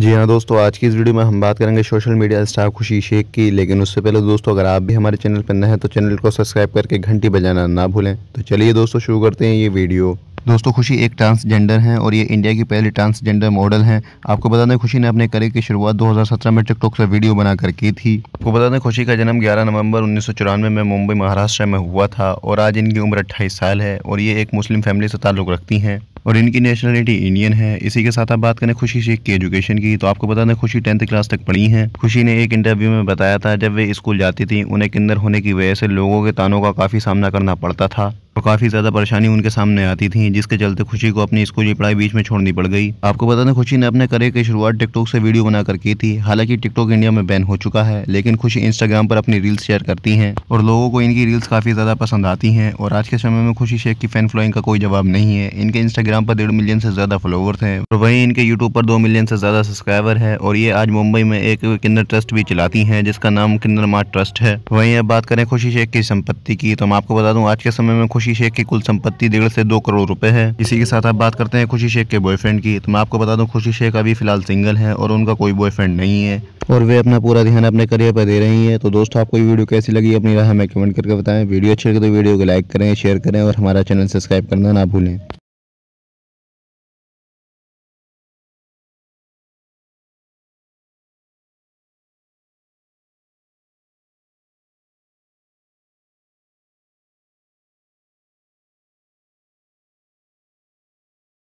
जी हाँ दोस्तों आज की इस वीडियो में हम बात करेंगे सोशल मीडिया स्टार खुशी शेख की लेकिन उससे पहले दोस्तों अगर आप भी हमारे चैनल पर नए हैं तो चैनल को सब्सक्राइब करके घंटी बजाना ना भूलें तो चलिए दोस्तों शुरू करते हैं ये वीडियो दोस्तों खुशी एक ट्रांसजेंडर हैं और ये इंडिया की पहली ट्रांसजेंडर मॉडल हैं आपको बता दें खुशी ने अपने करियर की शुरुआत 2017 में टिकटॉक से वीडियो बनाकर की थी आपको बता दें खुशी का जन्म 11 नवंबर उन्नीस में मुंबई महाराष्ट्र में हुआ था और आज इनकी उम्र अट्ठाईस साल है और ये एक मुस्लिम फैमिली से ताल्लुक़ रखती हैं और इनकी नेशनलिटी इंडियन है इसी के साथ आप बात करें खुशी शेख की एजुकेशन की तो आपको बता दें खुशी टेंथ क्लास तक पढ़ी है खुशी ने एक इंटरव्यू में बताया था जब वे स्कूल जाती थी उन्हें किन्दर होने की वजह से लोगों के तानों का काफ़ी सामना करना पड़ता था और काफ़ी ज़्यादा परेशानी उनके सामने आती थी जिसके चलते खुशी को अपनी स्कूली पढ़ाई बीच में छोड़नी पड़ गई आपको बता दें खुशी ने अपने करियर की शुरुआत टिकटॉक से वीडियो बनाकर की थी हालांकि टिकटॉक इंडिया में बैन हो चुका है लेकिन खुशी इंस्टाग्राम पर अपनी रील्स शेयर करती हैं और लोगों को इनकी रील्स काफ़ी ज़्यादा पसंद आती हैं और आज के समय में खुशी शेख की फैन फॉलोइंग का कोई जवाब नहीं है इनके इंस्टाग्राम पर डेढ़ मिलियन से ज़्यादा फॉलोवर्स हैं और वहीं इनके यूट्यूब पर दो मिलियन से ज़्यादा सब्सक्राइबर है और ये आज मुंबई में एक किन्नर ट्रस्ट भी चलाती हैं जिसका नाम किन्नर मार्ट ट्रस्ट है वहीं अब बात करें खुशी शेख की संपत्ति की तो मैं आपको बता दूं आज के समय में खुशी खुशी शेख की कुल संपत्ति डेढ़ से दो करोड़ रुपए है इसी के साथ आप बात करते हैं खुशी शेख के बॉयफ्रेंड की तो मैं आपको बता दूं खुशी शेख अभी फिलहाल सिंगल है और उनका कोई बॉयफ्रेंड नहीं है और वे अपना पूरा ध्यान अपने करियर पर दे रही हैं तो दोस्तों आपको ये वीडियो कैसी लगी अपनी राह हमें कमेंट करके बताएं वीडियो अच्छी लगे तो वीडियो को लाइक करें शेयर करें और हमारा चैनल सब्सक्राइब करना ना भूलें